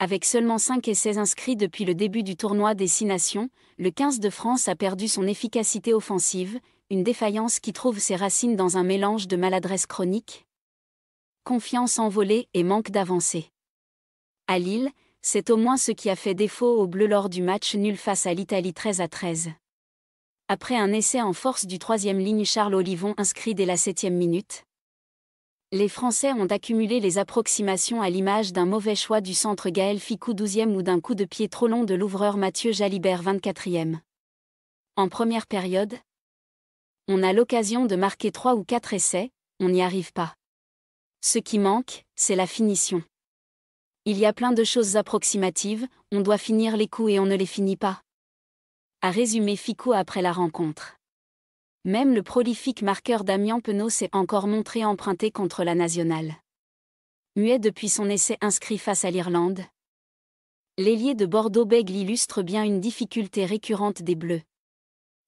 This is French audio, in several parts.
avec seulement 5 essais inscrits depuis le début du tournoi des nations, le 15 de France a perdu son efficacité offensive, une défaillance qui trouve ses racines dans un mélange de maladresse chronique, confiance envolée et manque d'avancée. À Lille, c'est au moins ce qui a fait défaut au bleu lors du match nul face à l'Italie 13 à 13. Après un essai en force du troisième ligne Charles Olivon inscrit dès la septième minute, les Français ont accumulé les approximations à l'image d'un mauvais choix du centre Gaël Ficou 12 ou d'un coup de pied trop long de l'ouvreur Mathieu Jalibert 24e. En première période, on a l'occasion de marquer trois ou quatre essais, on n'y arrive pas. Ce qui manque, c'est la finition. Il y a plein de choses approximatives, on doit finir les coups et on ne les finit pas. A résumé Ficou après la rencontre. Même le prolifique marqueur Damien Penaud s'est encore montré emprunté contre la nationale. Muet depuis son essai inscrit face à l'Irlande, l'ailier de Bordeaux-Bègle illustre bien une difficulté récurrente des Bleus.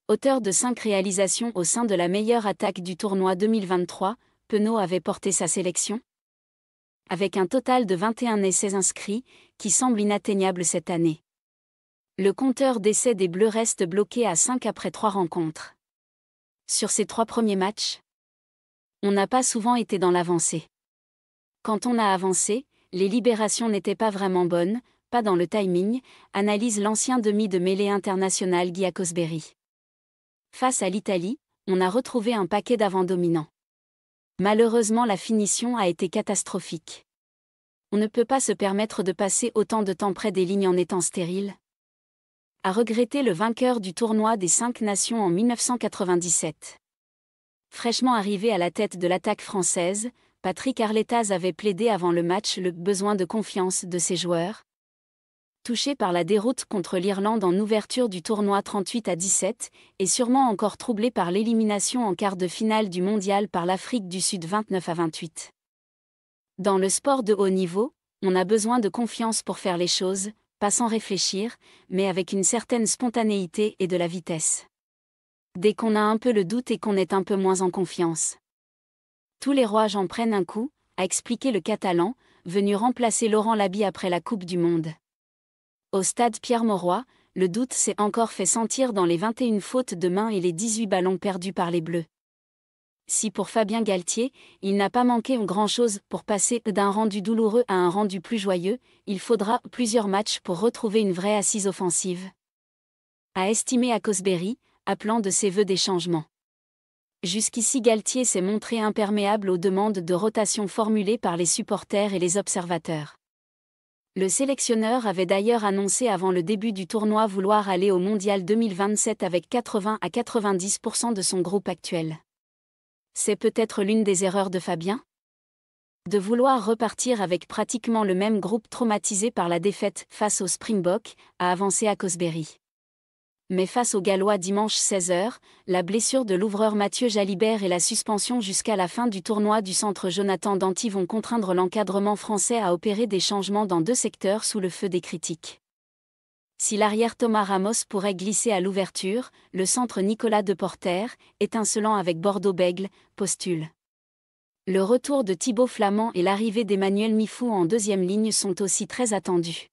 Auteur de cinq réalisations au sein de la meilleure attaque du tournoi 2023, Penaud avait porté sa sélection avec un total de 21 essais inscrits, qui semble inatteignable cette année. Le compteur d'essais des Bleus reste bloqué à 5 après trois rencontres. Sur ces trois premiers matchs, on n'a pas souvent été dans l'avancée. Quand on a avancé, les libérations n'étaient pas vraiment bonnes, pas dans le timing, analyse l'ancien demi de mêlée international Guy Acosberry. Face à l'Italie, on a retrouvé un paquet d'avants dominants. Malheureusement la finition a été catastrophique. On ne peut pas se permettre de passer autant de temps près des lignes en étant stérile, a regretté le vainqueur du tournoi des cinq nations en 1997. Fraîchement arrivé à la tête de l'attaque française, Patrick Arlettaz avait plaidé avant le match le besoin de confiance de ses joueurs. Touché par la déroute contre l'Irlande en ouverture du tournoi 38 à 17, et sûrement encore troublé par l'élimination en quart de finale du mondial par l'Afrique du Sud 29 à 28. Dans le sport de haut niveau, on a besoin de confiance pour faire les choses, pas sans réfléchir, mais avec une certaine spontanéité et de la vitesse. Dès qu'on a un peu le doute et qu'on est un peu moins en confiance. Tous les rois j'en prennent un coup, a expliqué le Catalan, venu remplacer Laurent Labie après la Coupe du Monde. Au stade Pierre Mauroy, le doute s'est encore fait sentir dans les 21 fautes de main et les 18 ballons perdus par les Bleus si pour Fabien Galtier, il n'a pas manqué grand-chose pour passer d'un rendu douloureux à un rendu plus joyeux, il faudra plusieurs matchs pour retrouver une vraie assise offensive. A estimé à Cosberry, appelant de ses voeux des changements. Jusqu'ici Galtier s'est montré imperméable aux demandes de rotation formulées par les supporters et les observateurs. Le sélectionneur avait d'ailleurs annoncé avant le début du tournoi vouloir aller au Mondial 2027 avec 80 à 90% de son groupe actuel. C'est peut-être l'une des erreurs de Fabien De vouloir repartir avec pratiquement le même groupe traumatisé par la défaite face au Springbok, à avancer à Cosberry. Mais face aux Gallois dimanche 16h, la blessure de l'ouvreur Mathieu Jalibert et la suspension jusqu'à la fin du tournoi du centre Jonathan Danty vont contraindre l'encadrement français à opérer des changements dans deux secteurs sous le feu des critiques. Si l'arrière Thomas Ramos pourrait glisser à l'ouverture, le centre Nicolas Deporter, étincelant avec Bordeaux Bègle, postule. Le retour de Thibaut Flamand et l'arrivée d'Emmanuel Mifou en deuxième ligne sont aussi très attendus.